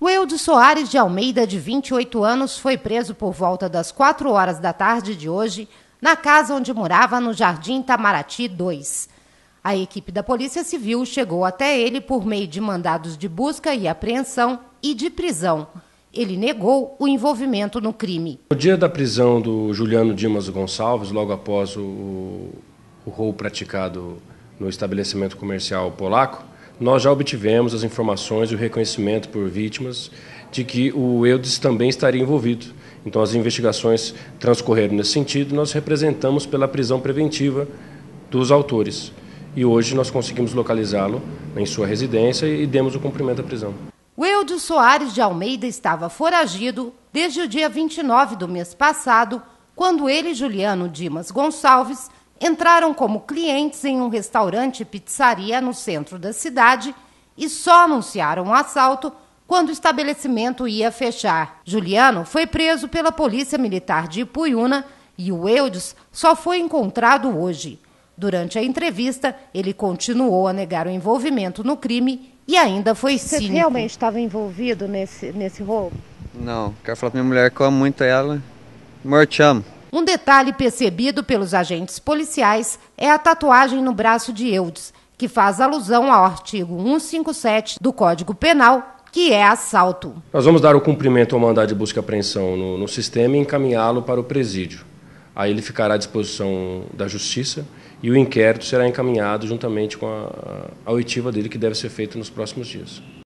O Eudes Soares de Almeida, de 28 anos, foi preso por volta das 4 horas da tarde de hoje, na casa onde morava no Jardim Itamaraty 2. A equipe da Polícia Civil chegou até ele por meio de mandados de busca e apreensão e de prisão. Ele negou o envolvimento no crime. No dia da prisão do Juliano Dimas Gonçalves, logo após o, o roubo praticado no estabelecimento comercial polaco, nós já obtivemos as informações e o reconhecimento por vítimas de que o EUDES também estaria envolvido. Então, as investigações transcorreram nesse sentido, nós representamos pela prisão preventiva dos autores. E hoje nós conseguimos localizá-lo em sua residência e demos o cumprimento à prisão. O Eudes Soares de Almeida estava foragido desde o dia 29 do mês passado, quando ele e Juliano Dimas Gonçalves entraram como clientes em um restaurante pizzaria no centro da cidade e só anunciaram o um assalto quando o estabelecimento ia fechar. Juliano foi preso pela Polícia Militar de Ipuiuna e o Eudes só foi encontrado hoje. Durante a entrevista, ele continuou a negar o envolvimento no crime e ainda foi Você cínico. Você realmente estava envolvido nesse, nesse roubo? Não, quero falar pra minha mulher que eu amo muito ela. Morte amo. Um detalhe percebido pelos agentes policiais é a tatuagem no braço de Eudes, que faz alusão ao artigo 157 do Código Penal, que é assalto. Nós vamos dar o cumprimento ao mandado de busca e apreensão no, no sistema e encaminhá-lo para o presídio. Aí ele ficará à disposição da Justiça e o inquérito será encaminhado juntamente com a, a oitiva dele, que deve ser feita nos próximos dias.